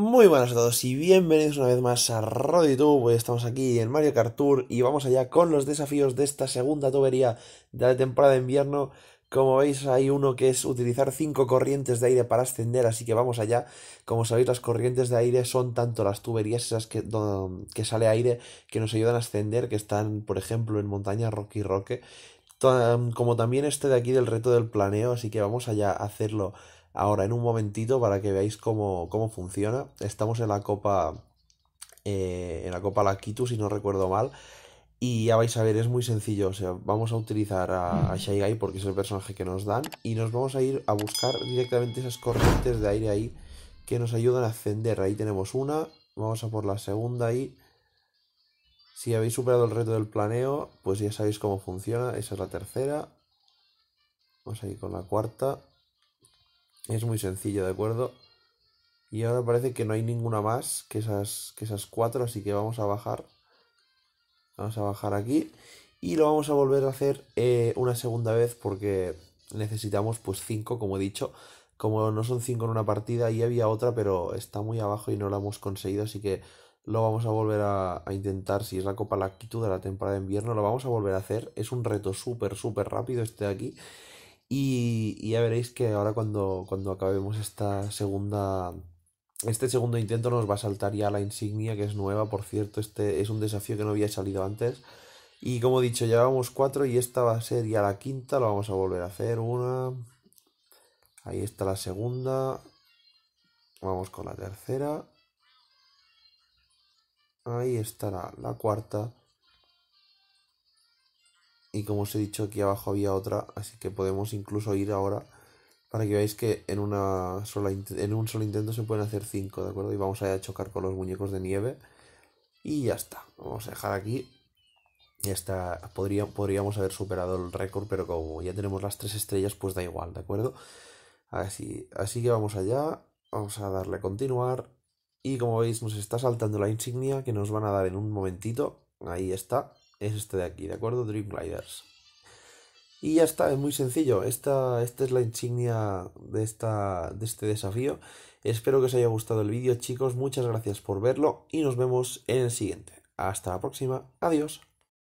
Muy buenas a todos y bienvenidos una vez más a Hoy Estamos aquí en Mario Kart Tour y vamos allá con los desafíos de esta segunda tubería de la temporada de invierno. Como veis, hay uno que es utilizar cinco corrientes de aire para ascender, así que vamos allá. Como sabéis, las corrientes de aire son tanto las tuberías esas que, que sale aire que nos ayudan a ascender, que están, por ejemplo, en montaña Rocky Roque, como también este de aquí del reto del planeo, así que vamos allá a hacerlo ahora en un momentito para que veáis cómo, funciona. Estamos en la copa. Eh, en la copa Lakitu, si no recuerdo mal. Y ya vais a ver, es muy sencillo. O sea, vamos a utilizar a, a Shy porque es el personaje que nos dan. Y nos vamos a ir a buscar directamente esas corrientes de aire ahí que nos ayudan a ascender. Ahí tenemos una. Vamos a por la segunda ahí. Si habéis superado el reto del planeo, pues ya sabéis cómo funciona. Esa es la tercera. Vamos a ir con la cuarta. Es muy sencillo, ¿de acuerdo? Y ahora parece que no hay ninguna más que esas, que esas cuatro, así que vamos a bajar. Vamos a bajar aquí. Y lo vamos a volver a hacer eh, una segunda vez porque necesitamos pues cinco, como he dicho. Como no son cinco en una partida y había otra, pero está muy abajo y no la hemos conseguido, así que lo vamos a volver a, a intentar. Si es la Copa Lactitud de la temporada de invierno, lo vamos a volver a hacer. Es un reto súper, súper rápido este de aquí. Y, ya veréis que ahora cuando, cuando acabemos esta segunda este segundo intento nos va a saltar ya la insignia, que es nueva, por cierto, este es un desafío que no había salido antes. Y como he dicho, llevamos cuatro y esta va a ser ya la quinta, lo vamos a volver a hacer. Una. Ahí está la segunda. Vamos con la tercera. Ahí estará la cuarta y como os he dicho aquí abajo había otra, así que podemos incluso ir ahora para que veáis que en, una sola, en un solo intento se pueden hacer 5, ¿de acuerdo? Y vamos a chocar con los muñecos de nieve y ya está, vamos a dejar aquí. Ya está, podríamos haber superado el récord, pero como ya tenemos las tres estrellas, pues da igual, ¿de acuerdo? Así, así que vamos allá, vamos a darle a continuar. Y como veis, nos está saltando la insignia que nos van a dar en un momentito. Ahí está es este de aquí, ¿de acuerdo? Dream Gliders. Y ya está, es muy sencillo. Esta, esta es la insignia de, esta, de este desafío. Espero que os haya gustado el vídeo, chicos. Muchas gracias por verlo y nos vemos en el siguiente. Hasta la próxima. Adiós.